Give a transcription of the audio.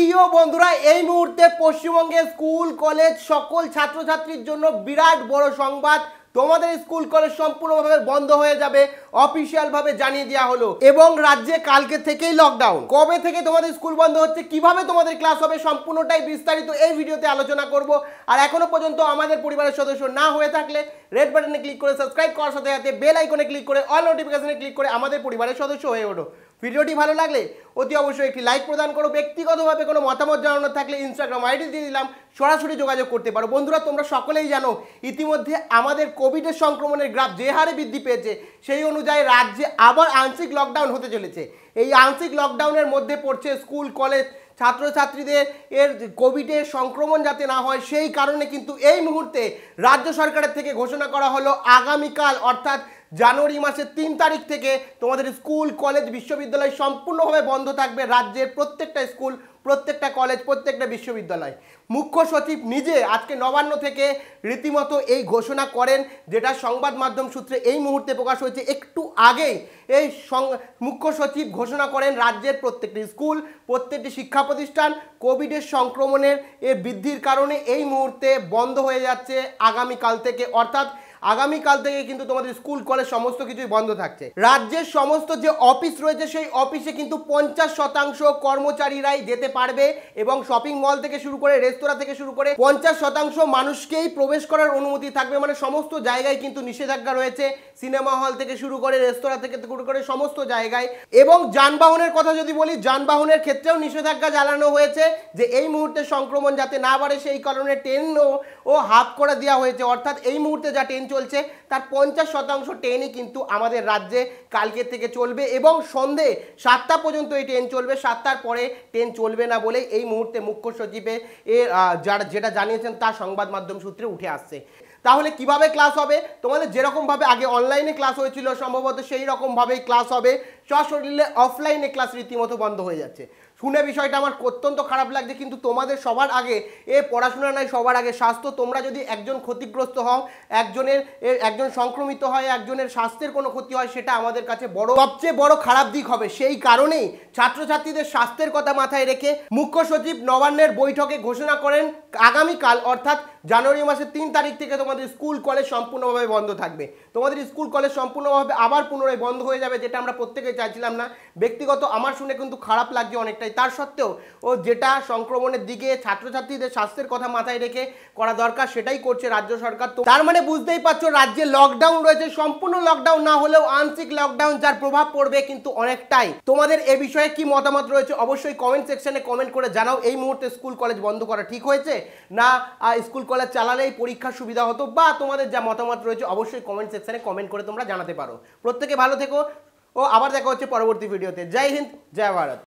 প্রিয় বন্ধুরা এই মুহূর্তে পশ্চিমবঙ্গের স্কুল কলেজ সকল ছাত্রছাত্রীর জন্য বিরাট বড় সংবাদ তোমাদের স্কুল কলেজ সম্পূর্ণভাবে বন্ধ হয়ে যাবে অফিসিয়ালভাবে জানিয়ে দেওয়া হলো এবং রাজ্যে কালকে থেকেই লকডাউন কবে থেকে তোমাদের স্কুল বন্ধ হচ্ছে কিভাবে তোমাদের ক্লাস হবে সম্পূর্ণটাই বিস্তারিত এই ভিডিওতে আলোচনা করব আর এখনো পর্যন্ত আমাদের পরিবারের সদস্য না হয়ে থাকলে রেড বাটনে ক্লিক করে সাবস্ক্রাইব করার সাথে সাথে বেল আইকনে ক্লিক করে অল নোটিফিকেশনে ক্লিক করে আমাদের পরিবারের সদস্য হয়ে ওঠো ভিডিওটি ভালো লাগলে অতি অবশ্যই একটি লাইক প্রদান করো ব্যক্তিগতভাবে কোনো মতামত জানানোর থাকলে ইনস্টাগ্রাম আইডি দিয়ে দিলাম সরাসরি যোগাযোগ করতে পারো বন্ধুরা তোমরা সকলেই জানো ইতিমধ্যে আমাদের কোভিডের সংক্রমণের গ্রাফ যে হারে বৃদ্ধি পেয়েছে সেই অনুযায়ী রাজ্যে আবার আংশিক লকডাউন হতে চলেছে এই আংশিক লকডাউনের মধ্যে পড়ছে স্কুল কলেজ ছাত্রছাত্রীদের এর কোভিডের সংক্রমণ যাতে না হয় সেই কারণে কিন্তু এই মুহূর্তে রাজ্য সরকারের থেকে ঘোষণা করা হলো আগামীকাল অর্থাৎ জানুয়ারি মাসের তিন তারিখ থেকে তোমাদের স্কুল কলেজ বিশ্ববিদ্যালয় সম্পূর্ণভাবে বন্ধ থাকবে রাজ্যের প্রত্যেকটা স্কুল প্রত্যেকটা কলেজ প্রত্যেকটা বিশ্ববিদ্যালয় মুখ্য সচিব নিজে আজকে নবান্ন থেকে রীতিমতো এই ঘোষণা করেন যেটা সংবাদ মাধ্যম সূত্রে এই মুহূর্তে প্রকাশ হয়েছে একটু আগেই এই মুখ্য সচিব ঘোষণা করেন রাজ্যের প্রত্যেকটি স্কুল প্রত্যেকটি শিক্ষা প্রতিষ্ঠান কোভিডের সংক্রমণের এ বৃদ্ধির কারণে এই মুহূর্তে বন্ধ হয়ে যাচ্ছে আগামীকাল থেকে অর্থাৎ আগামীকাল থেকে কিন্তু তোমাদের স্কুল কলেজ সমস্ত কিছুই বন্ধ থাকছে রাজ্যের সমস্ত যে অফিস রয়েছে সেই অফিসে কিন্তু পঞ্চাশ শতাংশ কর্মচারীরাই যেতে পারবে এবং শপিং মল থেকে শুরু করে রেস্তোরাঁ থেকে শুরু করে পঞ্চাশ শতাংশ মানুষকেই প্রবেশ করার অনুমতি থাকবে মানে সমস্ত জায়গায় কিন্তু নিষেধাজ্ঞা রয়েছে সিনেমা হল থেকে শুরু করে রেস্তোরাঁ থেকে শুরু করে সমস্ত জায়গায় এবং যানবাহনের কথা যদি বলি যানবাহনের ক্ষেত্রেও নিষেধাজ্ঞা জ্বালানো হয়েছে যে এই মুহূর্তে সংক্রমণ যাতে না বাড়ে সেই কারণে ট্রেনও ও হাফ করে দেওয়া হয়েছে অর্থাৎ এই মুহূর্তে যা ট্রেন চলছে তার পঞ্চাশ শতাংশ ট্রেনই কিন্তু আমাদের রাজ্যে কালকে থেকে চলবে এবং সন্ধে সাতটা পর্যন্ত এই ট্রেন চলবে সাতটার পরে ট্রেন চলবে না বলে এই মুহূর্তে মুখ্য সচিবে এর যারা যেটা জানিয়েছেন তা সংবাদ মাধ্যম সূত্রে উঠে আসছে তাহলে কিভাবে ক্লাস হবে তোমাদের যেরকমভাবে আগে অনলাইনে ক্লাস হয়েছিল সম্ভবত সেই রকমভাবেই ক্লাস হবে চশরিলে অফলাইনে ক্লাস রীতিমতো বন্ধ হয়ে যাচ্ছে শুনে বিষয়টা আমার অত্যন্ত খারাপ লাগছে কিন্তু তোমাদের সবার আগে এ পড়াশোনা নাই সবার আগে স্বাস্থ্য তোমরা যদি একজন ক্ষতিগ্রস্ত হও একজনের একজন সংক্রমিত হয় একজনের স্বাস্থ্যের কোনো ক্ষতি হয় সেটা আমাদের কাছে বড় সবচেয়ে বড় খারাপ দিক হবে সেই কারণেই ছাত্রছাত্রীদের স্বাস্থ্যের কথা মাথায় রেখে মুখ্য সচিব নবান্নের বৈঠকে ঘোষণা করেন আগামীকাল অর্থাৎ জানুয়ারি মাসের তিন তারিখ থেকে তোমাদের স্কুল কলেজ সম্পূর্ণভাবে বন্ধ থাকবে তোমাদের স্কুল কলেজ সম্পূর্ণভাবে আবার পুনরায় বন্ধ হয়ে যাবে যেটা আমরা প্রত্যেকে চাইছিলাম না ব্যক্তিগত আমার শুনে কিন্তু খারাপ লাগছে অনেকটাই তার সত্ত্বেও ও যেটা সংক্রমণের দিকে ছাত্রছাত্রীদের স্বাস্থ্যের কথা মাথায় রেখে করা দরকার সেটাই করছে রাজ্য সরকার তো তার মানে বুঝতেই পারছো রাজ্যে লকডাউন রয়েছে সম্পূর্ণ লকডাউন না হলেও আংশিক লকডাউন যার প্রভাব পড়বে কিন্তু অনেকটাই তোমাদের এ বিষয়ে কি মতামত রয়েছে অবশ্যই কমেন্ট সেকশনে কমেন্ট করে জানাও এই মুহূর্তে স্কুল কলেজ বন্ধ করা ঠিক হয়েছে না স্কুল কলেজ চালালেই পরীক্ষার সুবিধা হতো বা তোমাদের যা মতামত রয়েছে অবশ্যই কমেন্ট সেকশনে কমেন্ট করে তোমরা জানাতে পারো প্রত্যেকে ভালো থেকো ও আবার দেখা হচ্ছে পরবর্তী ভিডিওতে জয় হিন্দ জয় ভারত